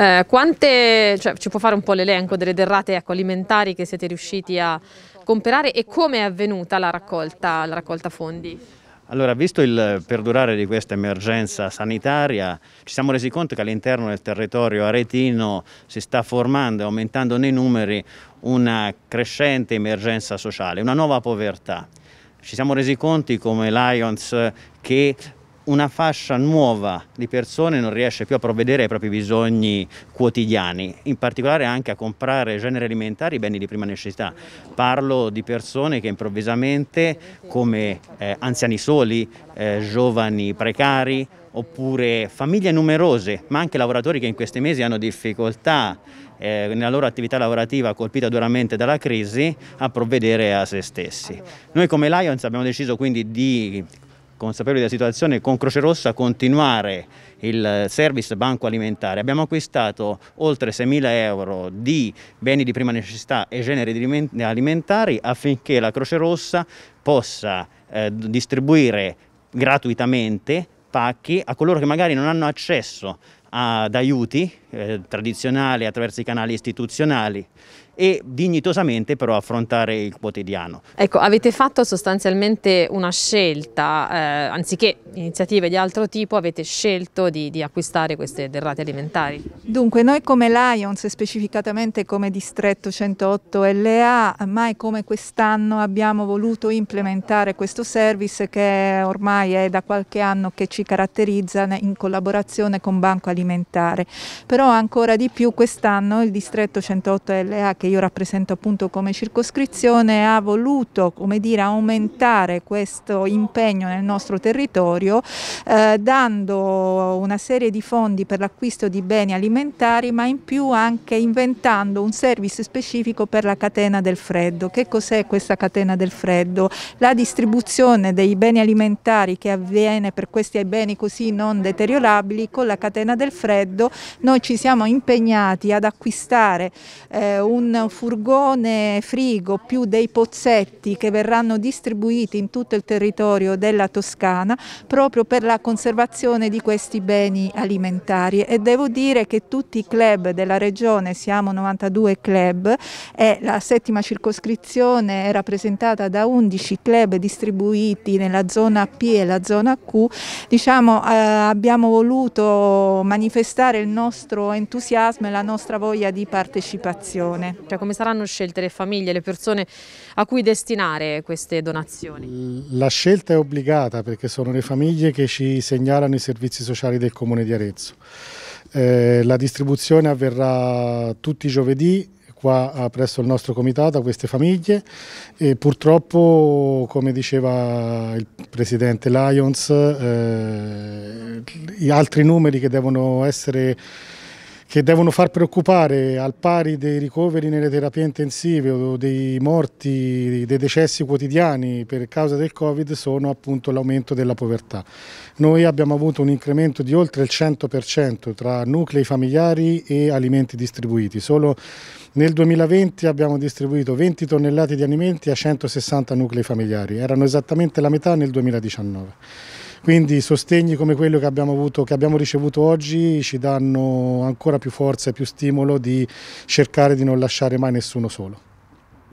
Eh, quante, cioè, ci può fare un po' l'elenco delle derrate ecco, alimentari che siete riusciti a comprare e come è avvenuta la raccolta, la raccolta fondi? Allora, visto il perdurare di questa emergenza sanitaria, ci siamo resi conto che all'interno del territorio aretino si sta formando, aumentando nei numeri, una crescente emergenza sociale, una nuova povertà. Ci siamo resi conti come Lions che una fascia nuova di persone non riesce più a provvedere ai propri bisogni quotidiani, in particolare anche a comprare generi alimentari e beni di prima necessità. Parlo di persone che improvvisamente, come eh, anziani soli, eh, giovani precari, oppure famiglie numerose, ma anche lavoratori che in questi mesi hanno difficoltà eh, nella loro attività lavorativa colpita duramente dalla crisi a provvedere a se stessi. Noi come Lions abbiamo deciso quindi di consapevoli della situazione, con Croce Rossa continuare il service banco alimentare. Abbiamo acquistato oltre 6.000 euro di beni di prima necessità e generi alimentari affinché la Croce Rossa possa eh, distribuire gratuitamente pacchi a coloro che magari non hanno accesso ad aiuti eh, tradizionali attraverso i canali istituzionali e dignitosamente però affrontare il quotidiano. Ecco, avete fatto sostanzialmente una scelta, eh, anziché iniziative di altro tipo, avete scelto di, di, acquistare queste derrate alimentari? Dunque, noi come Lions, specificatamente come distretto 108 LA, mai come quest'anno abbiamo voluto implementare questo service che ormai è da qualche anno che ci caratterizza in collaborazione con Banco Alimentare alimentare, però ancora di più quest'anno il distretto 108 LA che io rappresento appunto come circoscrizione ha voluto come dire, aumentare questo impegno nel nostro territorio eh, dando una serie di fondi per l'acquisto di beni alimentari ma in più anche inventando un service specifico per la catena del freddo. Che cos'è questa catena del freddo? La distribuzione dei beni alimentari che avviene per questi beni così non deteriorabili con la catena del del freddo noi ci siamo impegnati ad acquistare eh, un furgone frigo più dei pozzetti che verranno distribuiti in tutto il territorio della Toscana proprio per la conservazione di questi beni alimentari e devo dire che tutti i club della regione, siamo 92 club e la settima circoscrizione è rappresentata da 11 club distribuiti nella zona P e la zona Q, diciamo eh, abbiamo voluto manifestare manifestare il nostro entusiasmo e la nostra voglia di partecipazione. Cioè, come saranno scelte le famiglie, le persone a cui destinare queste donazioni? La scelta è obbligata perché sono le famiglie che ci segnalano i servizi sociali del Comune di Arezzo. Eh, la distribuzione avverrà tutti i giovedì qua ah, presso il nostro comitato a queste famiglie e purtroppo come diceva il presidente Lyons eh, altri numeri che devono essere che devono far preoccupare al pari dei ricoveri nelle terapie intensive o dei morti, dei decessi quotidiani per causa del Covid sono appunto l'aumento della povertà. Noi abbiamo avuto un incremento di oltre il 100% tra nuclei familiari e alimenti distribuiti. Solo nel 2020 abbiamo distribuito 20 tonnellate di alimenti a 160 nuclei familiari, erano esattamente la metà nel 2019. Quindi sostegni come quello che abbiamo, avuto, che abbiamo ricevuto oggi ci danno ancora più forza e più stimolo di cercare di non lasciare mai nessuno solo.